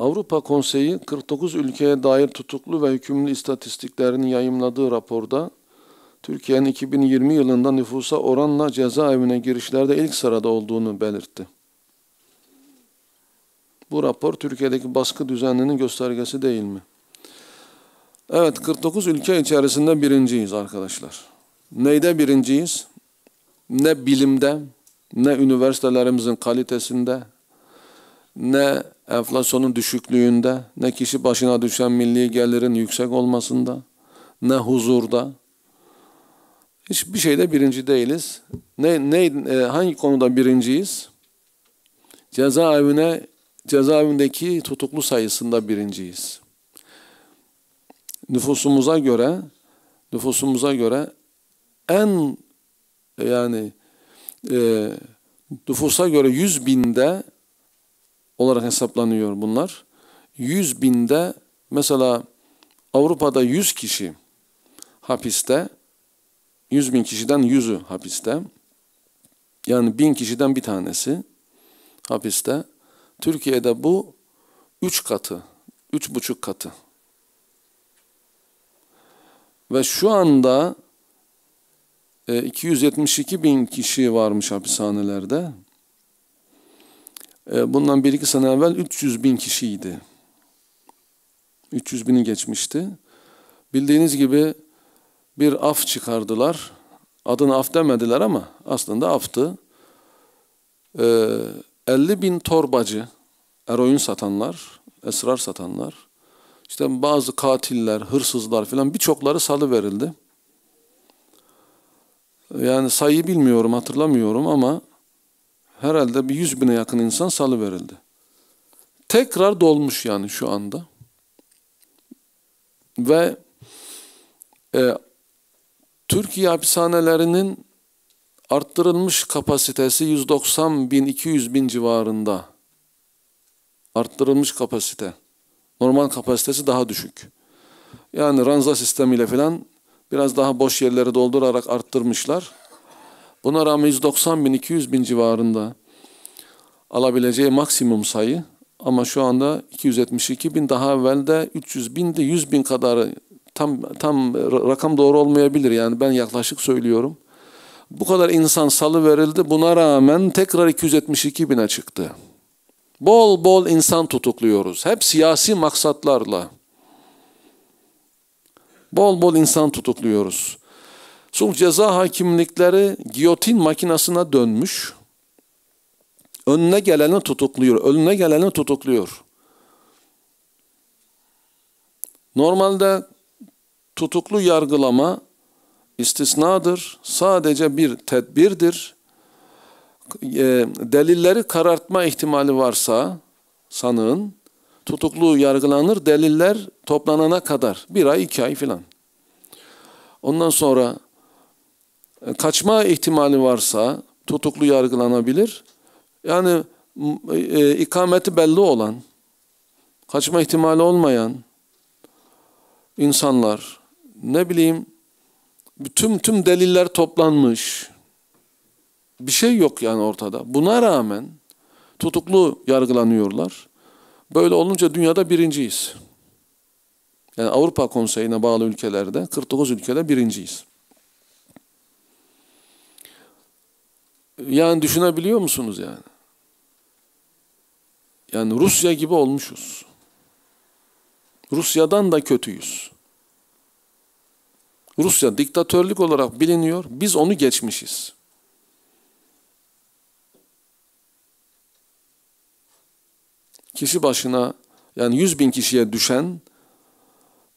Avrupa Konseyi 49 ülkeye dair tutuklu ve hükümlü istatistiklerini yayımladığı raporda Türkiye'nin 2020 yılında nüfusa oranla cezaevine girişlerde ilk sırada olduğunu belirtti. Bu rapor Türkiye'deki baskı düzeninin göstergesi değil mi? Evet 49 ülke içerisinde birinciyiz arkadaşlar. Neyde birinciyiz? Ne bilimde, ne üniversitelerimizin kalitesinde, ne enflasyonun düşüklüğünde, ne kişi başına düşen milli gelirin yüksek olmasında, ne huzurda. Hiçbir şeyde birinci değiliz. Ne, ne, e, hangi konuda birinciyiz? Cezaevine, cezaevindeki tutuklu sayısında birinciyiz. Nüfusumuza göre, nüfusumuza göre en yani e, nüfusa göre 100 binde olarak hesaplanıyor bunlar. 100 binde mesela Avrupa'da 100 kişi hapiste, 100 bin kişiden 100'ü hapiste. Yani 1000 kişiden bir tanesi hapiste. Türkiye'de bu 3 katı, 3,5 katı. Ve şu anda 272 e, bin kişi varmış hapishanelerde. Ee, bundan bir iki sene evvel 300 bin kişiydi. 300 bini geçmişti. Bildiğiniz gibi bir af çıkardılar. Adını af demediler ama aslında aftı. Ee, 50 bin torbacı, eroin satanlar, esrar satanlar, işte bazı katiller, hırsızlar filan birçokları salı verildi. Yani sayıyı bilmiyorum, hatırlamıyorum ama herhalde bir yüz bine yakın insan salı verildi. Tekrar dolmuş yani şu anda. Ve e, Türkiye hapishanelerinin arttırılmış kapasitesi 190 bin 200 bin civarında. Arttırılmış kapasite. Normal kapasitesi daha düşük. Yani ranza sistemiyle falan biraz daha boş yerleri doldurarak arttırmışlar. Buna rağmen 190 bin, 200 bin civarında alabileceği maksimum sayı ama şu anda 272 bin daha evvel 300 bin de 100 bin kadar tam tam rakam doğru olmayabilir yani ben yaklaşık söylüyorum. Bu kadar insan salı verildi buna rağmen tekrar 272 bine çıktı. Bol bol insan tutukluyoruz. Hep siyasi maksatlarla. Bol bol insan tutukluyoruz. Sulh ceza hakimlikleri giyotin makinasına dönmüş. Önüne geleni tutukluyor, önüne geleni tutukluyor. Normalde tutuklu yargılama istisnadır, sadece bir tedbirdir. E, delilleri karartma ihtimali varsa sanığın tutuklu yargılanır, deliller toplanana kadar bir ay iki ay filan. Ondan sonra kaçma ihtimali varsa tutuklu yargılanabilir. Yani e, e, ikameti belli olan, kaçma ihtimali olmayan insanlar, ne bileyim bütün tüm deliller toplanmış. Bir şey yok yani ortada. Buna rağmen tutuklu yargılanıyorlar. Böyle olunca dünyada birinciyiz. Yani Avrupa Konseyi'ne bağlı ülkelerde 49 ülkede birinciyiz. Yani düşünebiliyor musunuz yani? Yani Rusya gibi olmuşuz. Rusya'dan da kötüyüz. Rusya diktatörlük olarak biliniyor. Biz onu geçmişiz. Kişi başına yani 100 bin kişiye düşen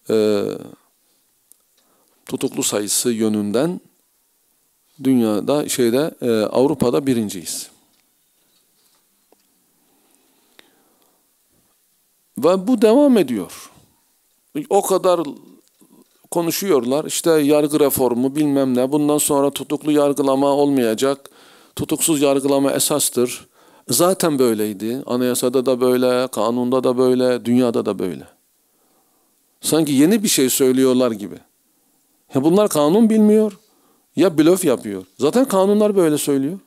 e, tutuklu sayısı yönünden dünyada şeyde e, Avrupa'da birinciyiz. Ve bu devam ediyor. O kadar konuşuyorlar. işte yargı reformu bilmem ne. Bundan sonra tutuklu yargılama olmayacak. Tutuksuz yargılama esastır. Zaten böyleydi. Anayasada da böyle, kanunda da böyle, dünyada da böyle. Sanki yeni bir şey söylüyorlar gibi. Ya bunlar kanun bilmiyor. Ya blöf yapıyor. Zaten kanunlar böyle söylüyor.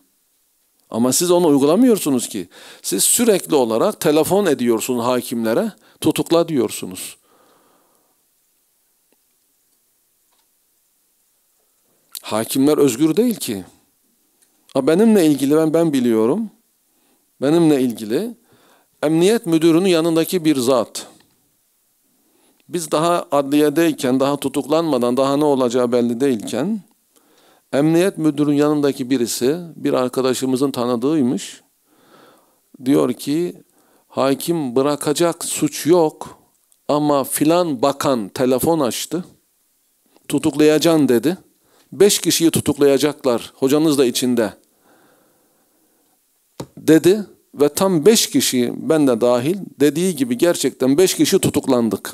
Ama siz onu uygulamıyorsunuz ki. Siz sürekli olarak telefon ediyorsunuz hakimlere, tutukla diyorsunuz. Hakimler özgür değil ki. Ha benimle ilgili ben ben biliyorum. Benimle ilgili emniyet müdürünün yanındaki bir zat. Biz daha adliyedeyken, daha tutuklanmadan, daha ne olacağı belli değilken Emniyet müdürün yanındaki birisi bir arkadaşımızın tanıdığıymış. Diyor ki hakim bırakacak suç yok ama filan bakan telefon açtı. Tutuklayacan dedi. Beş kişiyi tutuklayacaklar. Hocanız da içinde. Dedi ve tam beş kişi ben de dahil dediği gibi gerçekten beş kişi tutuklandık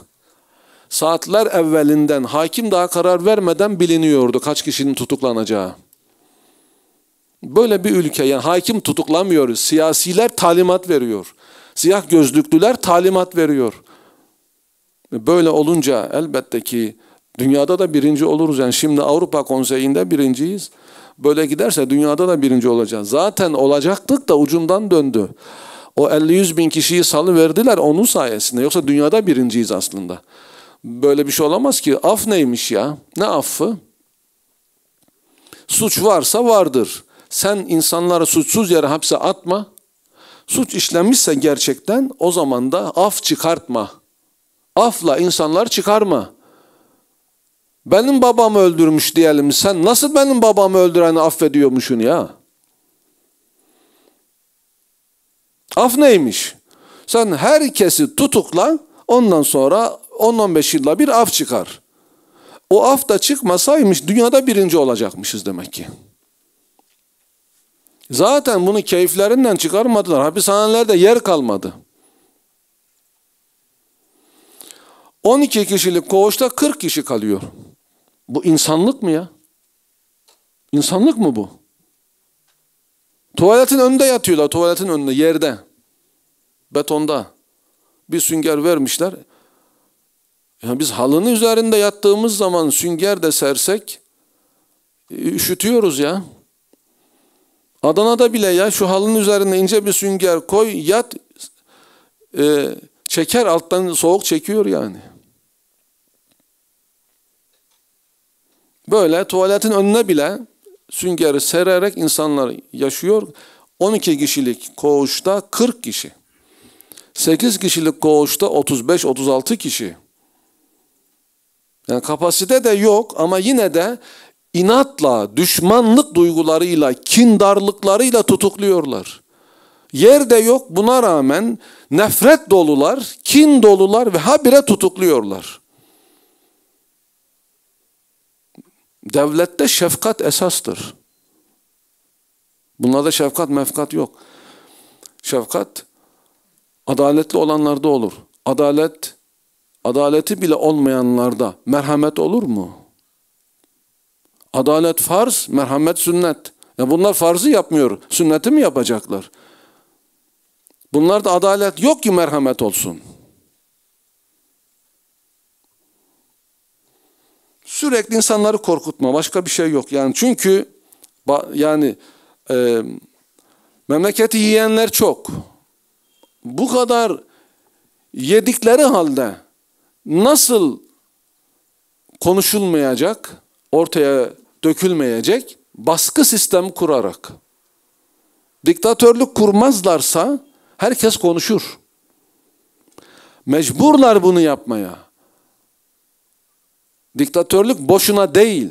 saatler evvelinden hakim daha karar vermeden biliniyordu kaç kişinin tutuklanacağı. Böyle bir ülke yani hakim tutuklamıyor. Siyasiler talimat veriyor. Siyah gözlüklüler talimat veriyor. Böyle olunca elbette ki dünyada da birinci oluruz. Yani şimdi Avrupa Konseyi'nde birinciyiz. Böyle giderse dünyada da birinci olacağız. Zaten olacaktık da ucundan döndü. O 50-100 bin kişiyi salı verdiler onun sayesinde. Yoksa dünyada birinciyiz aslında. Böyle bir şey olamaz ki. Af neymiş ya? Ne affı? Suç varsa vardır. Sen insanları suçsuz yere hapse atma. Suç işlenmişse gerçekten o zaman da af çıkartma. Afla insanlar çıkarma. Benim babamı öldürmüş diyelim. Sen nasıl benim babamı öldüreni affediyormuşsun ya? Af neymiş? Sen herkesi tutukla ondan sonra 10-15 yılda bir af çıkar. O af da çıkmasaymış dünyada birinci olacakmışız demek ki. Zaten bunu keyiflerinden çıkarmadılar. Hapishanelerde yer kalmadı. 12 kişilik koğuşta 40 kişi kalıyor. Bu insanlık mı ya? İnsanlık mı bu? Tuvaletin önünde yatıyorlar. Tuvaletin önünde, yerde. Betonda. Bir sünger vermişler. Yani biz halının üzerinde yattığımız zaman sünger de sersek e, üşütüyoruz ya. Adana'da bile ya şu halının üzerinde ince bir sünger koy yat e, çeker alttan soğuk çekiyor yani. Böyle tuvaletin önüne bile süngeri sererek insanlar yaşıyor. 12 kişilik koğuşta 40 kişi. 8 kişilik koğuşta 35-36 kişi. Yani kapasite de yok ama yine de inatla, düşmanlık duygularıyla, kindarlıklarıyla tutukluyorlar. Yer de yok buna rağmen nefret dolular, kin dolular ve habire tutukluyorlar. Devlette şefkat esastır. Bunlarda şefkat mefkat yok. Şefkat adaletli olanlarda olur. Adalet adaleti bile olmayanlarda merhamet olur mu? Adalet farz, merhamet sünnet. Ya bunlar farzı yapmıyor, sünneti mi yapacaklar? Bunlarda adalet yok ki merhamet olsun. Sürekli insanları korkutma, başka bir şey yok. Yani çünkü yani e, memleketi yiyenler çok. Bu kadar yedikleri halde nasıl konuşulmayacak, ortaya dökülmeyecek baskı sistem kurarak. Diktatörlük kurmazlarsa herkes konuşur. Mecburlar bunu yapmaya. Diktatörlük boşuna değil.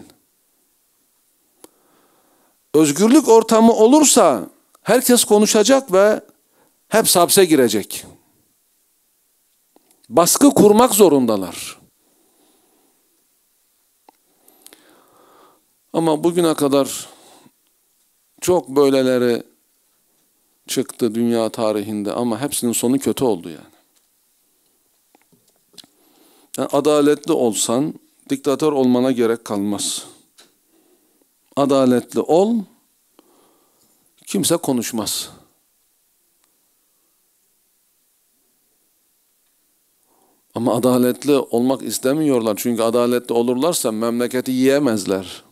Özgürlük ortamı olursa herkes konuşacak ve hep hapse girecek. Baskı kurmak zorundalar. Ama bugüne kadar çok böyleleri çıktı dünya tarihinde ama hepsinin sonu kötü oldu yani. yani adaletli olsan diktatör olmana gerek kalmaz. Adaletli ol, kimse konuşmaz. Ama adaletli olmak istemiyorlar. Çünkü adaletli olurlarsa memleketi yiyemezler.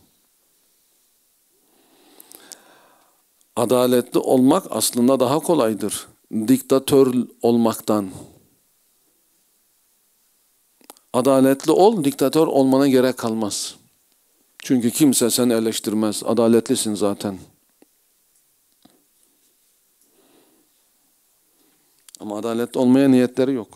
Adaletli olmak aslında daha kolaydır. Diktatör olmaktan. Adaletli ol, diktatör olmana gerek kalmaz. Çünkü kimse seni eleştirmez. Adaletlisin zaten. Ama adaletli olmaya niyetleri yok.